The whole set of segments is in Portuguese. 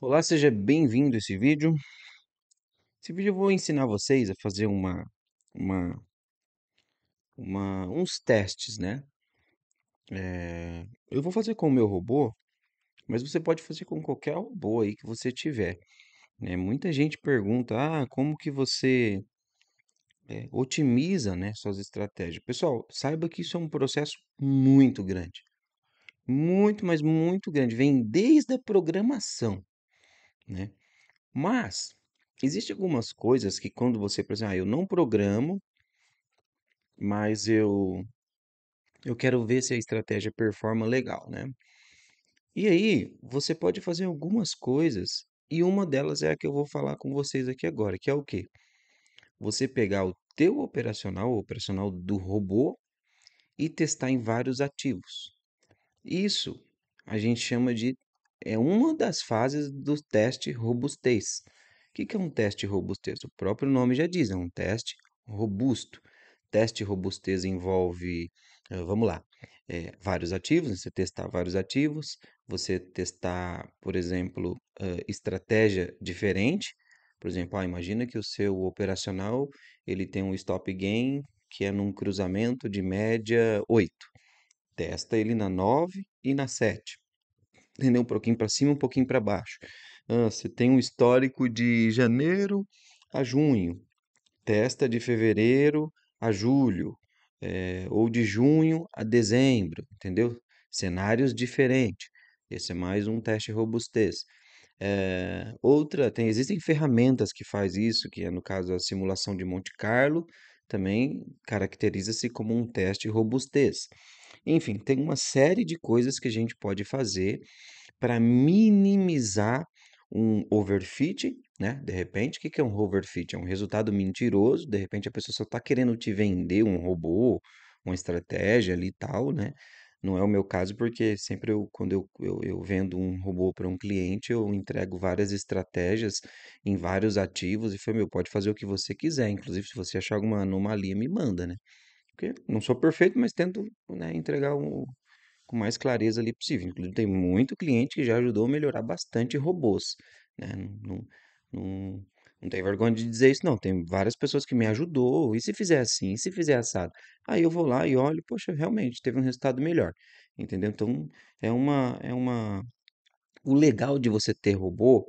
Olá, seja bem-vindo a esse vídeo. Esse vídeo eu vou ensinar vocês a fazer uma, uma, uma uns testes, né? É, eu vou fazer com o meu robô, mas você pode fazer com qualquer robô aí que você tiver. Né? Muita gente pergunta, ah, como que você é, otimiza né, suas estratégias? Pessoal, saiba que isso é um processo muito grande. Muito, mas muito grande. Vem desde a programação né? Mas existe algumas coisas que quando você, por exemplo, ah, eu não programo, mas eu eu quero ver se a estratégia performa legal, né? E aí, você pode fazer algumas coisas, e uma delas é a que eu vou falar com vocês aqui agora, que é o quê? Você pegar o teu operacional, o operacional do robô, e testar em vários ativos. Isso a gente chama de é uma das fases do teste robustez. O que é um teste robustez? O próprio nome já diz, é um teste robusto. Teste robustez envolve, vamos lá, é, vários ativos, né? você testar vários ativos, você testar, por exemplo, estratégia diferente. Por exemplo, ah, imagina que o seu operacional ele tem um stop gain que é num cruzamento de média 8. Testa ele na 9 e na 7 entendeu? Um pouquinho para cima, um pouquinho para baixo. Ah, você tem um histórico de janeiro a junho, testa de fevereiro a julho, é, ou de junho a dezembro, entendeu? Cenários diferentes. Esse é mais um teste robustez. É, outra, tem, existem ferramentas que faz isso, que é no caso a simulação de Monte Carlo, também caracteriza-se como um teste robustez. Enfim, tem uma série de coisas que a gente pode fazer para minimizar um overfit, né? De repente, o que é um overfit? É um resultado mentiroso, de repente a pessoa só está querendo te vender um robô, uma estratégia ali e tal, né? Não é o meu caso, porque sempre eu, quando eu, eu, eu vendo um robô para um cliente, eu entrego várias estratégias em vários ativos e falei meu, pode fazer o que você quiser. Inclusive, se você achar alguma anomalia, me manda, né? Porque não sou perfeito, mas tento né, entregar o, com mais clareza ali possível. Inclusive, tem muito cliente que já ajudou a melhorar bastante robôs. Né? Não, não, não tem vergonha de dizer isso, não. Tem várias pessoas que me ajudou. E se fizer assim? E se fizer assado? Aí eu vou lá e olho, poxa, realmente teve um resultado melhor. Entendeu? Então, é uma. É uma... O legal de você ter robô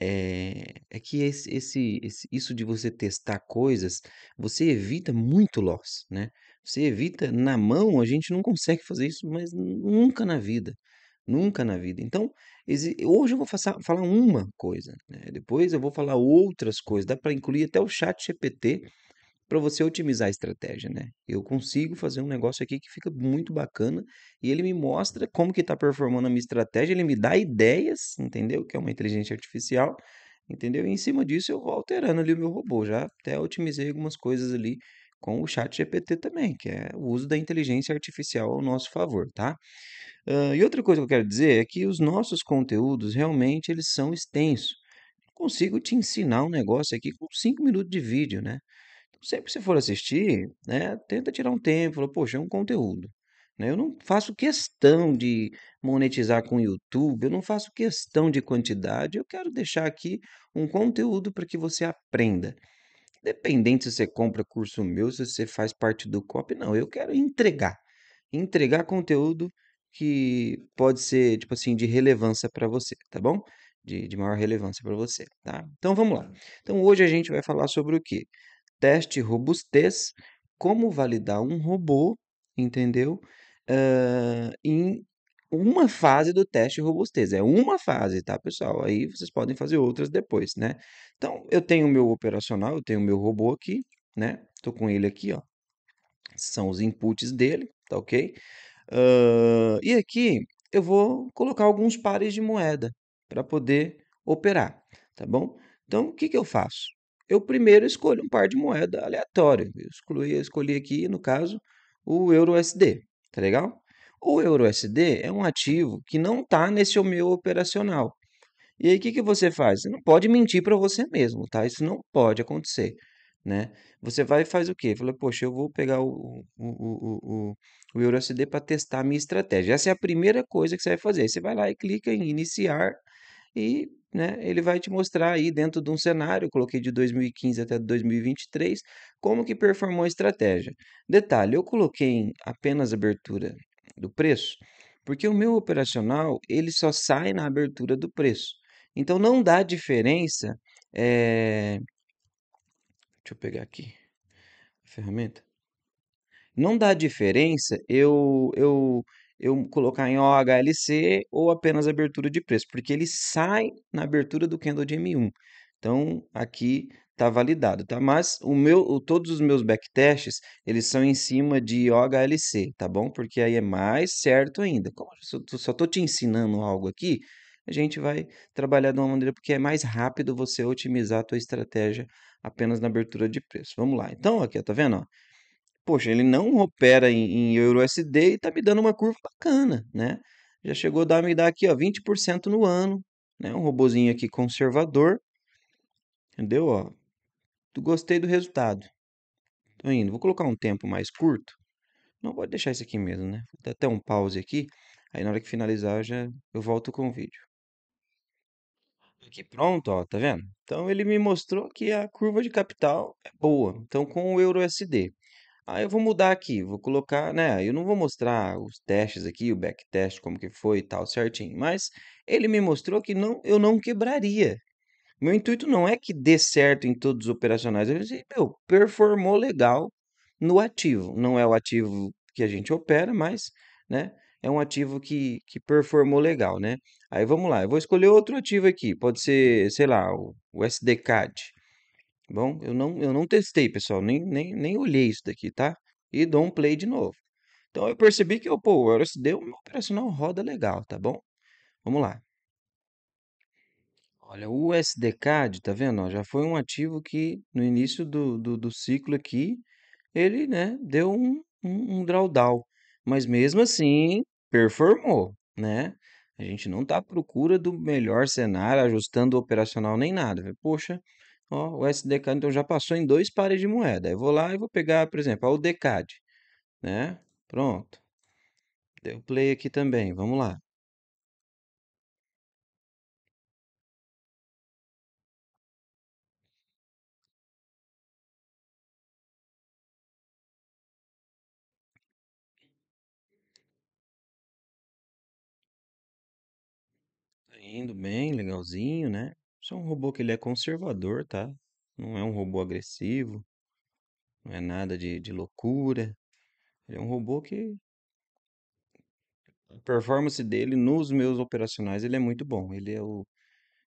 é, é que esse, esse, esse- isso de você testar coisas, você evita muito loss, né? Você evita na mão, a gente não consegue fazer isso, mas nunca na vida. Nunca na vida. Então, hoje eu vou faça- falar uma coisa, né? Depois eu vou falar outras coisas. Dá para incluir até o chat GPT para você otimizar a estratégia, né? Eu consigo fazer um negócio aqui que fica muito bacana e ele me mostra como que está performando a minha estratégia, ele me dá ideias, entendeu? Que é uma inteligência artificial, entendeu? E em cima disso eu vou alterando ali o meu robô, já até otimizei algumas coisas ali com o chat GPT também, que é o uso da inteligência artificial ao nosso favor, tá? Uh, e outra coisa que eu quero dizer é que os nossos conteúdos realmente eles são extensos. consigo te ensinar um negócio aqui com 5 minutos de vídeo, né? sempre se for assistir, né, tenta tirar um tempo, fala, poxa, é um conteúdo. Né? Eu não faço questão de monetizar com o YouTube, eu não faço questão de quantidade, eu quero deixar aqui um conteúdo para que você aprenda. Independente se você compra curso meu, se você faz parte do COP, não, eu quero entregar. Entregar conteúdo que pode ser, tipo assim, de relevância para você, tá bom? De, de maior relevância para você, tá? Então vamos lá. Então hoje a gente vai falar sobre o quê? teste robustez, como validar um robô, entendeu? Uh, em uma fase do teste robustez. É uma fase, tá, pessoal? Aí vocês podem fazer outras depois, né? Então, eu tenho o meu operacional, eu tenho o meu robô aqui, né? Tô com ele aqui, ó. São os inputs dele, tá ok? Uh, e aqui eu vou colocar alguns pares de moeda para poder operar, tá bom? Então, o que, que eu faço? eu primeiro escolho um par de moeda aleatório. Uhum. Eu escolhi, eu escolhi aqui, no caso, o euro USD, tá legal? O euro USD é um ativo que não está nesse meu operacional. E aí o que, que você faz? Você não pode mentir para você mesmo, tá? Isso não pode acontecer, né? Você vai e faz o quê? Fala, poxa, eu vou pegar o, o, o, o, o euro USD para testar a minha estratégia. Essa é a primeira coisa que você vai fazer. Você vai lá e clica em iniciar e né, ele vai te mostrar aí dentro de um cenário, eu coloquei de 2015 até 2023, como que performou a estratégia. Detalhe, eu coloquei apenas abertura do preço, porque o meu operacional, ele só sai na abertura do preço. Então, não dá diferença, é... deixa eu pegar aqui a ferramenta, não dá diferença eu, eu eu colocar em OHLC ou apenas abertura de preço, porque ele sai na abertura do candle de M1. Então, aqui está validado, tá? Mas o meu, todos os meus backtests, eles são em cima de OHLC, tá bom? Porque aí é mais certo ainda. Como eu só estou te ensinando algo aqui, a gente vai trabalhar de uma maneira porque é mais rápido você otimizar a tua estratégia apenas na abertura de preço. Vamos lá. Então, aqui, ó, tá vendo? Ó? poxa, ele não opera em, em EURUSD e está me dando uma curva bacana, né? Já chegou a dar, me dar aqui, ó, 20% no ano, né? Um robozinho aqui conservador, entendeu? Ó, gostei do resultado. Tô indo, vou colocar um tempo mais curto. Não, pode deixar isso aqui mesmo, né? Vou dar até um pause aqui. Aí na hora que finalizar, eu já eu volto com o vídeo. Aqui pronto, ó, tá vendo? Então ele me mostrou que a curva de capital é boa. Então com o EURUSD Aí ah, eu vou mudar aqui, vou colocar, né, eu não vou mostrar os testes aqui, o backtest, como que foi e tal, certinho, mas ele me mostrou que não, eu não quebraria. Meu intuito não é que dê certo em todos os operacionais, eu disse, meu, performou legal no ativo. Não é o ativo que a gente opera, mas, né, é um ativo que, que performou legal, né? Aí vamos lá, eu vou escolher outro ativo aqui, pode ser, sei lá, o, o SDCAD. Bom, eu não, eu não testei, pessoal, nem, nem, nem olhei isso daqui, tá? E dou um play de novo. Então eu percebi que o pô, o LSD, o meu operacional roda legal, tá bom? Vamos lá. Olha, o USDCAD, tá vendo? já foi um ativo que no início do, do, do ciclo aqui, ele, né, deu um, um, um drawdown. Mas mesmo assim, performou, né? A gente não está à procura do melhor cenário, ajustando o operacional nem nada. Poxa, Ó, o SDK então já passou em dois pares de moeda. Eu vou lá e vou pegar, por exemplo, o UDCAD, né? Pronto. Deu play aqui também, vamos lá. Tá indo bem, legalzinho, né? Isso é um robô que ele é conservador, tá? Não é um robô agressivo, não é nada de, de loucura. Ele é um robô que a performance dele nos meus operacionais ele é muito bom. Ele é o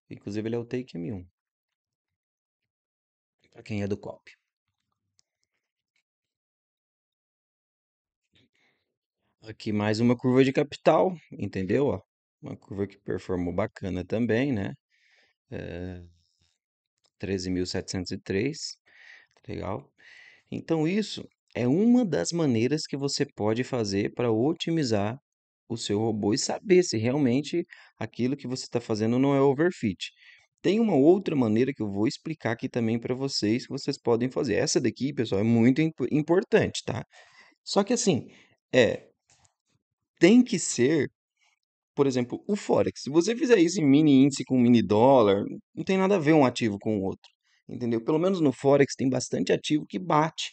inclusive ele é o Take M1. Para quem é do COP. Aqui mais uma curva de capital, entendeu? Ó, uma curva que performou bacana também, né? 13.703, eh, tá legal? Então isso é uma das maneiras que você pode fazer para otimizar o seu robô e saber se realmente aquilo que você está fazendo não é overfit. Tem uma outra maneira que eu vou explicar aqui também para vocês que vocês podem fazer. Essa daqui, pessoal, é muito importante, tá? Só que assim, é tem que ser por exemplo, o Forex. Se você fizer isso em mini índice com mini dólar, não tem nada a ver um ativo com o outro. Entendeu? Pelo menos no Forex tem bastante ativo que bate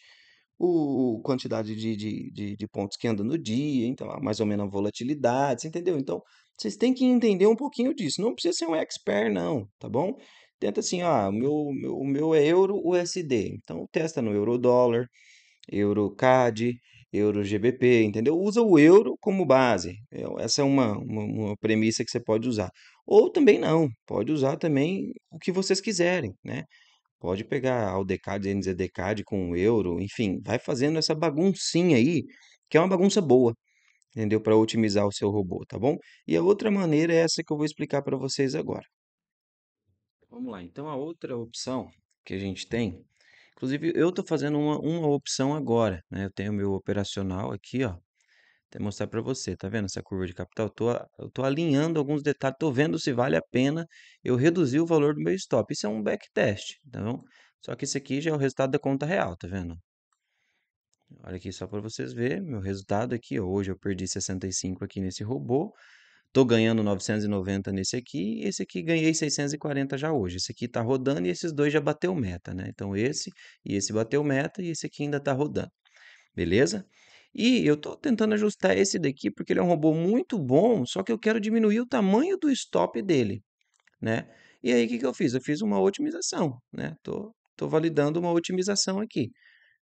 o quantidade de, de, de, de pontos que anda no dia, então ah, mais ou menos a volatilidade, entendeu? Então, vocês têm que entender um pouquinho disso. Não precisa ser um expert, não, tá bom? Tenta assim, ah, o meu, meu, meu é euro USD. Então, testa no euro dólar, euro CAD, euro GBP, entendeu? Usa o euro como base. É essa é uma, uma, uma, premissa que você pode usar. Ou também não, pode usar também o que vocês quiserem, né? Pode pegar AUDCAD, NZDCAD com o euro, enfim, vai fazendo essa baguncinha aí, que é uma bagunça boa, entendeu? Para otimizar o seu robô, tá bom? E a outra maneira é essa que eu vou explicar para vocês agora. Vamos lá, então a outra opção que a gente tem Inclusive, eu estou fazendo uma, uma opção agora, né? Eu tenho meu operacional aqui, ó. Vou mostrar para você, tá vendo essa curva de capital? Eu tô, eu tô alinhando alguns detalhes, tô vendo se vale a pena eu reduzir o valor do meu stop. Isso é um backtest, tá bom? Só que esse aqui já é o resultado da conta real, tá vendo? Olha aqui só para vocês verem, meu resultado aqui, hoje eu perdi 65 aqui nesse robô, Estou ganhando 990 nesse aqui, e esse aqui ganhei 640 já hoje. Esse aqui está rodando e esses dois já bateu meta, né? Então esse e esse bateu meta e esse aqui ainda está rodando. Beleza? E eu estou tentando ajustar esse daqui porque ele é um robô muito bom, só que eu quero diminuir o tamanho do stop dele, né? E aí o que, que eu fiz? Eu fiz uma otimização, né? Tô, tô validando uma otimização aqui.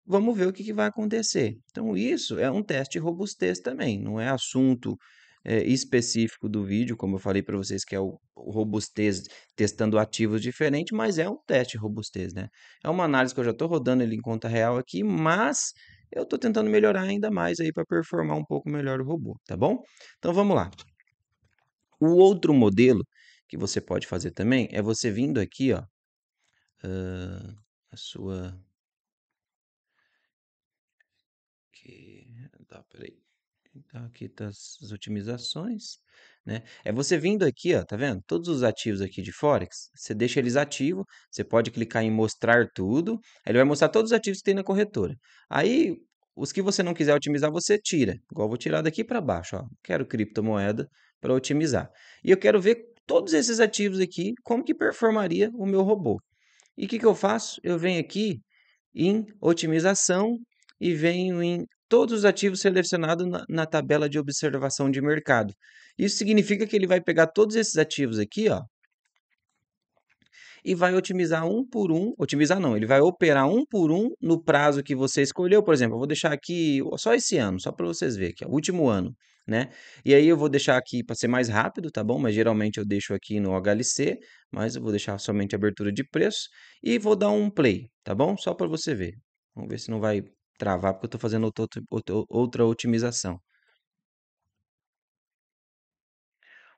Vamos ver o que, que vai acontecer. Então isso é um teste de robustez também, não é assunto é, específico do vídeo, como eu falei para vocês, que é o, robustez testando ativos diferentes, mas é um teste robustez, né? É uma análise que eu já estou rodando ele em conta real aqui, mas eu estou tentando melhorar ainda mais aí para performar um pouco melhor o robô, tá bom? Então vamos lá. O outro modelo que você pode fazer também é você vindo aqui, ó, uh, a sua, que, tá, peraí, então, aqui tá as otimizações, né? É você vindo aqui, ó, tá vendo? Todos os ativos aqui de Forex, você deixa eles ativos, você pode clicar em mostrar tudo, aí ele vai mostrar todos os ativos que tem na corretora. Aí, os que você não quiser otimizar, você tira. Igual vou tirar daqui para baixo, ó. Quero criptomoeda para otimizar. E eu quero ver todos esses ativos aqui, como que performaria o meu robô. E o que, que eu faço? Eu venho aqui em otimização e venho em todos os ativos selecionados na, na tabela de observação de mercado. Isso significa que ele vai pegar todos esses ativos aqui, ó, e vai otimizar um por um. Otimizar não, ele vai operar um por um no prazo que você escolheu. Por exemplo, eu vou deixar aqui só esse ano, só para vocês verem que é o último ano, né? E aí eu vou deixar aqui para ser mais rápido, tá bom? Mas geralmente eu deixo aqui no HLC, mas eu vou deixar somente abertura de preço e vou dar um play, tá bom? Só para você ver. Vamos ver se não vai travar porque eu estou fazendo outra, outra, outra otimização.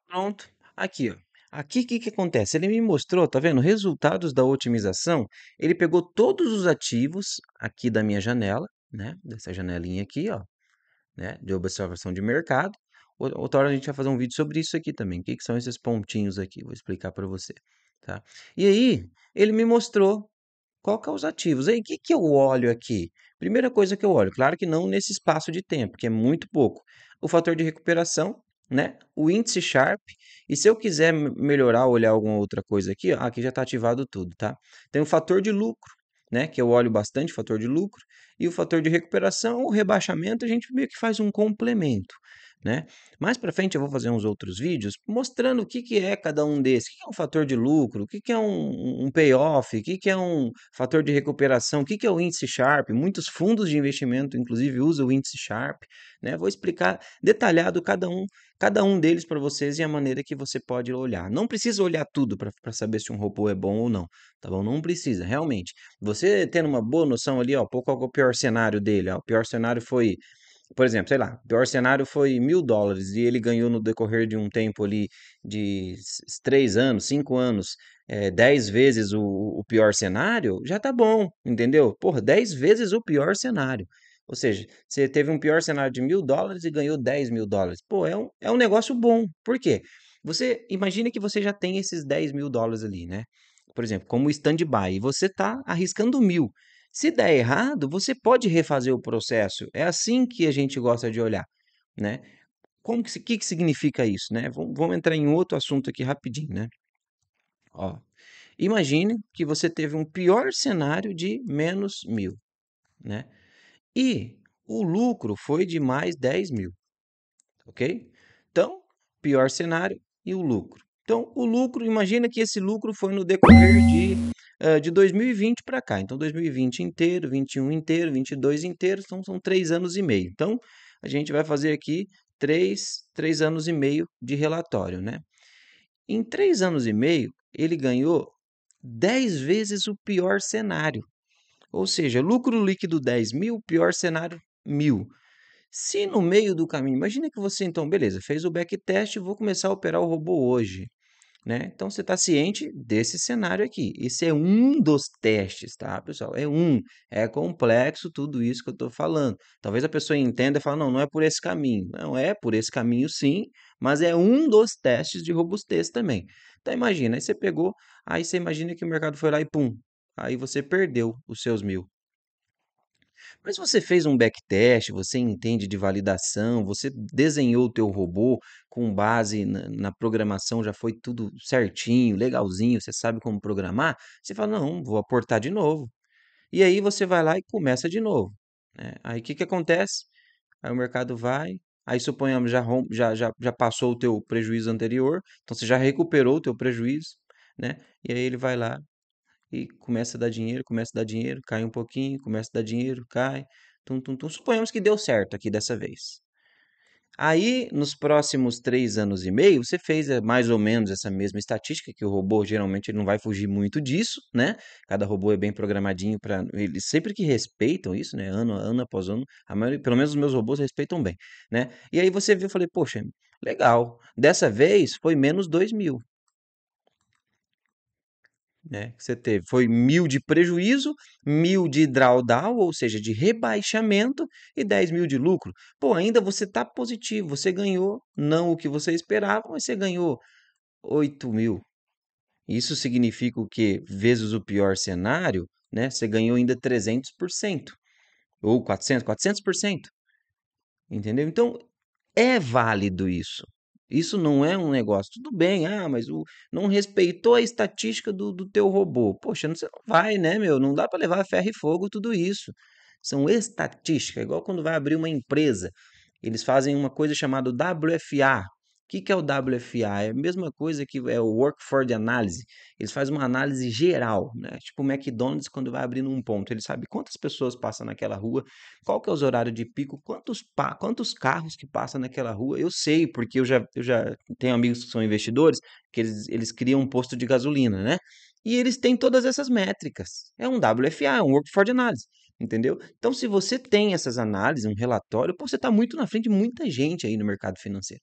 Pronto, aqui, ó. Aqui o que, que acontece? Ele me mostrou, tá vendo? Resultados da otimização. Ele pegou todos os ativos aqui da minha janela, né? Dessa janelinha aqui, ó, né? De observação de mercado. Outra hora a gente vai fazer um vídeo sobre isso aqui também. O que, que são esses pontinhos aqui? Vou explicar para você, tá? E aí ele me mostrou qual que é os ativos? Aí, o que, que eu olho aqui? Primeira coisa que eu olho, claro que não nesse espaço de tempo, que é muito pouco. O fator de recuperação, né? O índice Sharp. E se eu quiser melhorar, olhar alguma outra coisa aqui, ó, aqui já está ativado tudo, tá? Tem o fator de lucro, né? Que eu olho bastante, fator de lucro. E o fator de recuperação, o rebaixamento, a gente meio que faz um complemento. Né? Mais para frente eu vou fazer uns outros vídeos mostrando o que, que é cada um desses, o que é um fator de lucro, o que, que é um, um payoff, o que, que é um fator de recuperação, o que, que é o índice Sharp. Muitos fundos de investimento, inclusive, usam o índice Sharp. Né? Vou explicar detalhado cada um, cada um deles para vocês e a maneira que você pode olhar. Não precisa olhar tudo para saber se um robô é bom ou não, tá bom? Não precisa, realmente. Você tendo uma boa noção ali, ó, qual é o pior cenário dele? Ó, o pior cenário foi por exemplo, sei lá, o pior cenário foi mil dólares e ele ganhou no decorrer de um tempo ali de três anos, cinco anos, é, dez vezes o, o pior cenário, já tá bom, entendeu? Por dez vezes o pior cenário. Ou seja, você teve um pior cenário de mil dólares e ganhou dez mil dólares. Pô, é um, é um negócio bom. Por quê? Você imagina que você já tem esses dez mil dólares ali, né? Por exemplo, como stand-by, e você tá arriscando mil. Se der errado, você pode refazer o processo. É assim que a gente gosta de olhar, né? Como que, que, que significa isso, né? Vamos, vamos entrar em outro assunto aqui rapidinho, né? Ó, imagine que você teve um pior cenário de menos mil, né? E o lucro foi de mais 10 mil, ok? Então, pior cenário e o lucro. Então, o lucro, imagina que esse lucro foi no decorrer de, uh, de 2020 para cá. Então, 2020 inteiro, 21 inteiro, 22 inteiro, então são três anos e meio. Então, a gente vai fazer aqui três, três anos e meio de relatório, né? Em três anos e meio, ele ganhou 10 vezes o pior cenário. Ou seja, lucro líquido 10 mil, pior cenário mil. Se no meio do caminho, imagina que você então, beleza, fez o backtest, vou começar a operar o robô hoje. Né? Então você está ciente desse cenário aqui. Esse é um dos testes, tá, pessoal? É um. É complexo tudo isso que eu estou falando. Talvez a pessoa entenda e fale, não, não é por esse caminho. Não é por esse caminho, sim, mas é um dos testes de robustez também. Então imagina, aí você pegou, aí você imagina que o mercado foi lá e pum, aí você perdeu os seus mil. Mas você fez um backtest, você entende de validação, você desenhou o teu robô com base na, na programação, já foi tudo certinho, legalzinho, você sabe como programar. Você fala, não, vou aportar de novo. E aí você vai lá e começa de novo. Né? Aí o que, que acontece? Aí o mercado vai, aí suponhamos, já, já, já, já passou o teu prejuízo anterior, então você já recuperou o teu prejuízo, né? E aí ele vai lá e começa a dar dinheiro, começa a dar dinheiro, cai um pouquinho, começa a dar dinheiro, cai. Tum, tum, tum. Suponhamos que deu certo aqui dessa vez. Aí, nos próximos três anos e meio, você fez eh, mais ou menos essa mesma estatística, que o robô geralmente ele não vai fugir muito disso, né? Cada robô é bem programadinho para. Eles sempre que respeitam isso, né? Ano, ano após ano, maioria, pelo menos os meus robôs respeitam bem, né? E aí você viu e falei, poxa, legal. Dessa vez foi menos 2 mil né, que você teve foi mil de prejuízo, mil de drawdown, ou seja, de rebaixamento, e 10 mil de lucro. Pô, ainda você está positivo, você ganhou não o que você esperava, mas você ganhou 8 mil. Isso significa o que, vezes o pior cenário, né, você ganhou ainda 300%, ou 400%, 400%. Entendeu? Então, é válido isso. Isso não é um negócio. Tudo bem, ah, mas o, não respeitou a estatística do, do teu robô. Poxa, você não vai, né, meu? Não dá para levar ferro e fogo tudo isso. São estatísticas, é igual quando vai abrir uma empresa. Eles fazem uma coisa chamada WFA, que, que é o WFA? É a mesma coisa que é o de Analysis. Eles fazem uma análise geral, né? Tipo o McDonald's, quando vai abrindo um ponto, ele sabe quantas pessoas passam naquela rua, qual que é os horários de pico, quantos, quantos carros que passam naquela rua. Eu sei, porque eu já, eu já tenho amigos que são investidores, que eles, eles criam um posto de gasolina, né? E eles têm todas essas métricas. É um WFA, é um de Analysis entendeu? Então, se você tem essas análises, um relatório, pô, você está muito na frente de muita gente aí no mercado financeiro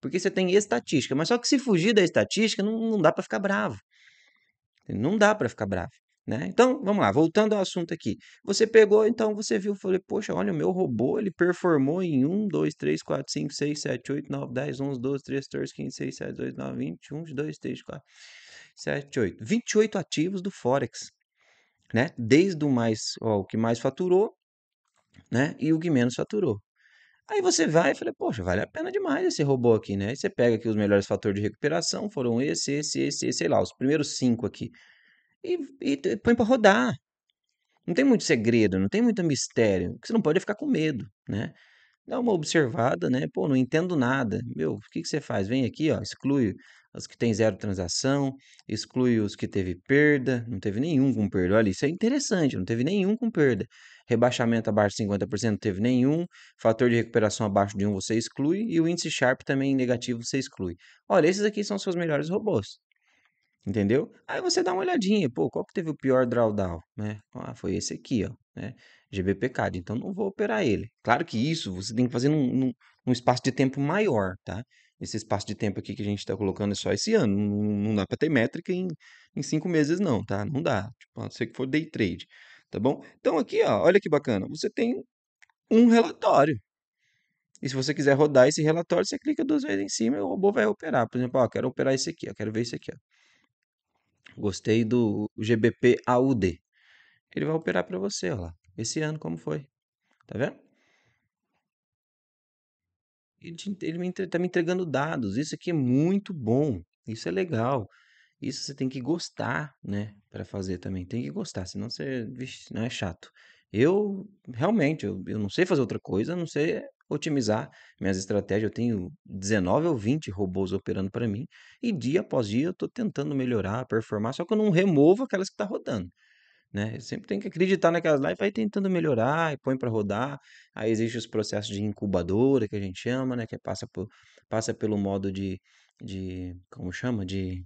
porque você tem estatística. Mas só que se fugir da estatística, não, não dá para ficar bravo. Não dá para ficar bravo. Né? Então, vamos lá, voltando ao assunto aqui. Você pegou, então você viu, falei, poxa, olha, o meu robô, ele performou em 1, 2, 3, 4, 5, 6, 7, 8, 9, 10, 11, 12, 13, 14, 15, 16, 17, 18, 19, 20, 1, 2, 3, 4, 7, 8. 28 ativos do Forex, né? Desde o mais, ó, o que mais faturou, né? E o que menos faturou. Aí você vai e fala, poxa, vale a pena demais esse robô aqui, né? Aí você pega aqui os melhores fatores de recuperação, foram esse, esse, esse, esse sei lá, os primeiros cinco aqui. E, e, e põe para rodar. Não tem muito segredo, não tem muito mistério. Você não pode ficar com medo, né? Dá uma observada, né? Pô, não entendo nada. Meu, o que, que você faz? Vem aqui, ó, exclui os que têm zero transação, exclui os que teve perda, não teve nenhum com perda. Olha, isso é interessante, não teve nenhum com perda. Rebaixamento abaixo de 50%, não teve nenhum. Fator de recuperação abaixo de 1 você exclui. E o índice Sharp também negativo você exclui. Olha, esses aqui são seus melhores robôs. Entendeu? Aí você dá uma olhadinha, pô, qual que teve o pior drawdown, né? Ah, foi esse aqui, ó, né? GBPCAD, então não vou operar ele. Claro que isso você tem que fazer num, num, num espaço de tempo maior, tá? esse espaço de tempo aqui que a gente está colocando é só esse ano. Não, não dá para ter métrica em, em cinco meses, não, tá? Não dá. Tipo, a não ser que for day trade, tá bom? Então aqui, ó, olha que bacana. Você tem um relatório. E se você quiser rodar esse relatório, você clica duas vezes em cima e o robô vai operar. Por exemplo, ó, quero operar esse aqui, ó, quero ver esse aqui, ó. Gostei do GBP AUD. Ele vai operar para você, ó lá. Esse ano como foi. Tá vendo? ele está me entregando dados. Isso aqui é muito bom, isso é legal. Isso você tem que gostar, né? Para fazer também. Tem que gostar, senão você. Vixe, não é chato. Eu, realmente, eu, eu não sei fazer outra coisa, não sei otimizar minhas estratégias. Eu tenho 19 ou 20 robôs operando para mim e dia após dia eu estou tentando melhorar a performance, só que eu não removo aquelas que está rodando né? Eu sempre tem que acreditar naquelas lives vai tentando melhorar e põe para rodar. Aí existe os processos de incubadora que a gente chama, né? Que é passa, por, passa pelo modo de, de como chama, de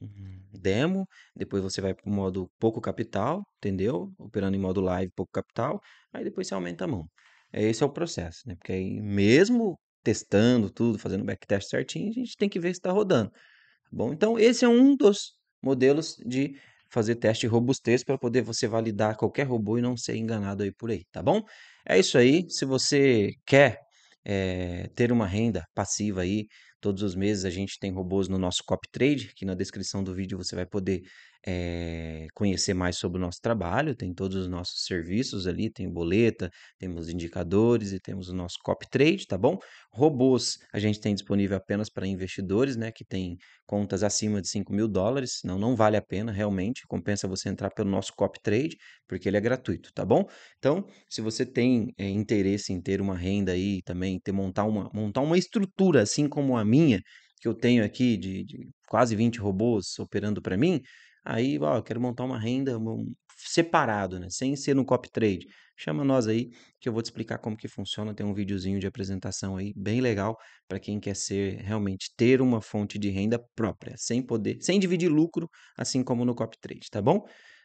hum, demo, depois você vai para o modo pouco capital, entendeu? Operando em modo live, pouco capital, aí depois você aumenta a mão. É, esse é o processo, né? Porque aí mesmo testando tudo, fazendo backtest certinho, a gente tem que ver se está rodando. Tá bom, então esse é um dos modelos de fazer teste de robustez para poder você validar qualquer robô e não ser enganado aí por aí, tá bom? É isso aí. Se você quer é, ter uma renda passiva aí, todos os meses a gente tem robôs no nosso Cop Trade, que na descrição do vídeo você vai poder é, conhecer mais sobre o nosso trabalho. Tem todos os nossos serviços ali, tem boleta, temos indicadores e temos o nosso copy trade, tá bom? Robôs a gente tem disponível apenas para investidores, né? Que tem contas acima de 5 mil dólares, senão não vale a pena realmente. Compensa você entrar pelo nosso copy trade, porque ele é gratuito, tá bom? Então, se você tem é, interesse em ter uma renda aí também, ter montar uma, montar uma estrutura assim como a minha, que eu tenho aqui de, de quase 20 robôs operando para mim, Aí, ó, quero montar uma renda um, separado, né? Sem ser no copy trade. Chama nós aí que eu vou te explicar como que funciona. Tem um videozinho de apresentação aí bem legal para quem quer ser realmente ter uma fonte de renda própria, sem poder, sem dividir lucro, assim como no copy trade, tá bom?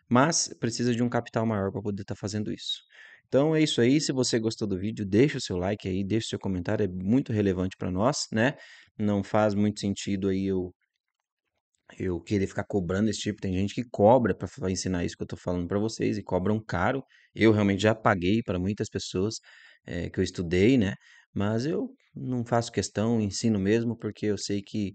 Mas precisa de um capital maior para poder estar tá fazendo isso. Então é isso aí. Se você gostou do vídeo, deixa o seu like aí, deixa o seu comentário, é muito relevante para nós, né? Não faz muito sentido aí eu eu querer ficar cobrando esse tipo. Tem gente que cobra para ensinar isso que eu tô falando para vocês e cobram caro. Eu realmente já paguei para muitas pessoas é, que eu estudei, né? Mas eu não faço questão, ensino mesmo, porque eu sei que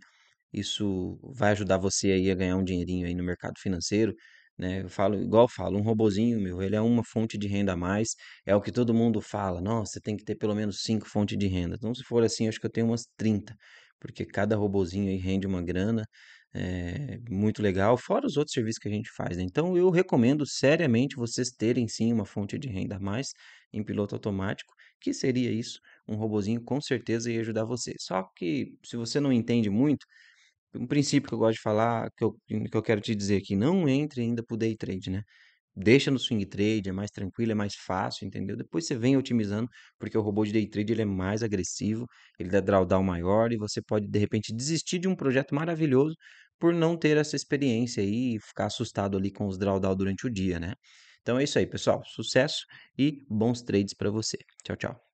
isso vai ajudar você aí a ganhar um dinheirinho aí no mercado financeiro. Né? Eu falo, igual eu falo, um robozinho, meu, ele é uma fonte de renda a mais, é o que todo mundo fala, nossa, você tem que ter pelo menos cinco fontes de renda. Então, se for assim, acho que eu tenho umas 30 porque cada robozinho aí rende uma grana é, muito legal, fora os outros serviços que a gente faz. Né? Então eu recomendo seriamente vocês terem sim uma fonte de renda a mais em piloto automático, que seria isso, um robozinho com certeza ia ajudar você. Só que se você não entende muito, um princípio que eu gosto de falar, que eu, que eu quero te dizer aqui, não entre ainda pro day trade, né? Deixa no swing trade, é mais tranquilo, é mais fácil, entendeu? Depois você vem otimizando, porque o robô de day trade ele é mais agressivo, ele dá drawdown maior e você pode de repente desistir de um projeto maravilhoso por não ter essa experiência aí e ficar assustado ali com os drawdown durante o dia, né? Então é isso aí, pessoal. Sucesso e bons trades para você. Tchau, tchau.